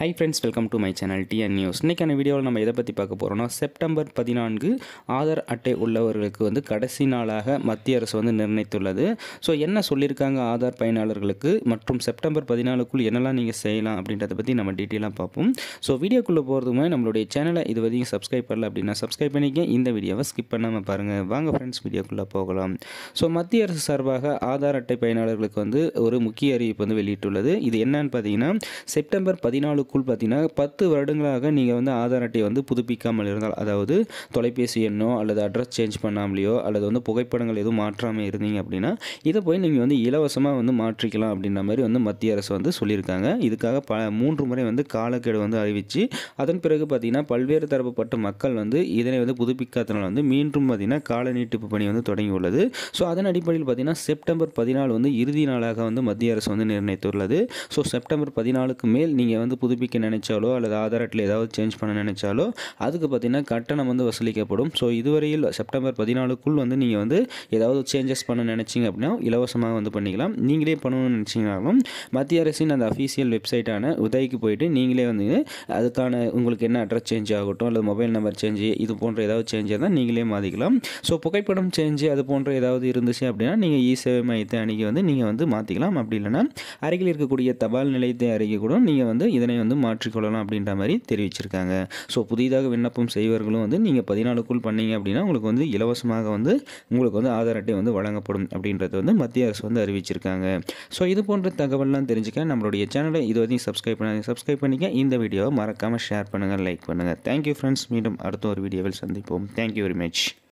high friends welcome to my channel TN news இன்றைக்கான வீடியோவில் நம்ம எதை பற்றி பார்க்க போகிறோம்னா செப்டம்பர் பதினான்கு ஆதார் அட்டை உள்ளவர்களுக்கு வந்து கடைசி நாளாக மத்திய அரசு வந்து நிர்ணயித்துள்ளது ஸோ என்ன சொல்லியிருக்காங்க ஆதார் பயனாளர்களுக்கு மற்றும் செப்டம்பர் பதினாலுக்குள் என்னெல்லாம் நீங்கள் செய்யலாம் அப்படின்றத பற்றி நம்ம டீட்டெயிலாக பார்ப்போம் ஸோ வீடியோக்குள்ளே போகிறதுமே முன்னாடி நம்மளுடைய சேனலை இது வரைக்கும் சப்ஸ்கிரைப் பண்ணல அப்படின்னா சப்ஸ்கிரைப் பண்ணிக்க இந்த வீடியோவை ஸ்கிப் பண்ணாமல் பாருங்கள் வாங்க ஃப்ரெண்ட்ஸ் வீடியோக்குள்ளே போகலாம் ஸோ மத்திய அரசு சார்பாக ஆதார் அட்டை பயனாளர்களுக்கு வந்து ஒரு முக்கிய அறிவிப்பு வந்து வெளியிட்டுள்ளது இது என்னன்னு பார்த்தீங்கன்னா செப்டம்பர் பதினாலு உங்களுக்குள் பார்த்தீங்கன்னா பத்து வருடங்களாக நீங்கள் வந்து ஆதார் அட்டையை வந்து புதுப்பிக்காமல் இருந்தால் அதாவது தொலைபேசி எண்ணோ அல்லது அட்ரஸ் சேஞ்ச் பண்ணாமலையோ அல்லது வந்து புகைப்படங்கள் எதுவும் மாற்றாமல் இருந்தீங்க அப்படின்னா இதை போய் நீங்கள் வந்து இலவசமாக வந்து மாற்றிக்கலாம் அப்படின்ற மாதிரி வந்து மத்திய அரசு வந்து சொல்லியிருக்காங்க இதுக்காக ப மூன்று முறை வந்து காலக்கெடு வந்து அறிவித்து அதன் பிறகு பார்த்திங்கன்னா பல்வேறு தரப்புப்பட்ட மக்கள் வந்து இதனை வந்து புதுப்பிக்காதனால் வந்து மீண்டும் பார்த்தீங்கன்னா கால நீட்டிப்பு பணி வந்து தொடங்கியுள்ளது ஸோ அதன் அடிப்படையில் பார்த்தீங்கன்னா செப்டம்பர் பதினாலு வந்து இறுதி நாளாக வந்து மத்திய அரசு வந்து நிர்ணயித்துள்ளது ஸோ செப்டம்பர் பதினாலுக்கு மேல் நீங்கள் வந்து புது புதுப்பிக்க நினைச்சாலோ அல்லது ஆதார் அட்டில் ஏதாவது சேஞ்ச் பண்ண நினைச்சாலோ அதுக்கு பார்த்தீங்கன்னா கட்டணம் வந்து வசூலிக்கப்படும் ஸோ இதுவரையில் செப்டம்பர் பதினாலுக்குள் வந்து நீங்கள் வந்து ஏதாவது சேஞ்சஸ் பண்ண நினைச்சிங்க அப்படின்னா இலவசமாக வந்து பண்ணிக்கலாம் நீங்களே பண்ணணும்னு நினச்சிங்கனாலும் மத்திய அரசின் அந்த அஃபீஷியல் வெப்சைட்டான உதவிக்கு போயிட்டு நீங்களே வந்து அதுக்கான உங்களுக்கு என்ன அட்ரஸ் சேஞ்ச் ஆகட்டும் அல்லது மொபைல் நம்பர் சேஞ்சு இது போன்ற ஏதாவது சேஞ்சாக தான் நீங்களே மாற்றிக்கலாம் ஸோ புகைப்படம் சேஞ்சு அது போன்ற ஏதாவது இருந்துச்சு அப்படின்னா நீங்கள் இ சேவை மையத்தை அணுகி வந்து நீங்கள் வந்து மாற்றிக்கலாம் அப்படி இல்லைனா அருகில் இருக்கக்கூடிய தபால் நிலையத்தை அருகே கூட நீங்கள் வந்து இதனை வந்து மாற்றிக்கொள்ளலாம் அப்படின்ற மாதிரி தெரிவிச்சிருக்காங்க ஸோ புதிதாக விண்ணப்பம் செய்வர்களும் வந்து நீங்கள் பதினாலுக்குள் பண்ணீங்க அப்படின்னா உங்களுக்கு வந்து இலவசமாக வந்து உங்களுக்கு வந்து ஆதார் அட்டை வந்து வழங்கப்படும் அப்படின்றத வந்து மத்திய அரசு வந்து அறிவிச்சிருக்காங்க ஸோ இது போன்ற தகவல்லாம் தெரிஞ்சுக்க நம்மளுடைய சேனலை இது வரைக்கும் சப்ஸ்கிரைப் பண்ணாங்க சப்ஸ்கிரைப் பண்ணிக்க இந்த வீடியோவை மறக்காமல் ஷேர் பண்ணுங்கள் லைக் பண்ணுங்கள் தேங்க்யூ ஃப்ரெண்ட்ஸ் மீண்டும் அடுத்த ஒரு வீடியோவில் சந்திப்போம் தேங்க்யூ வெரி மச்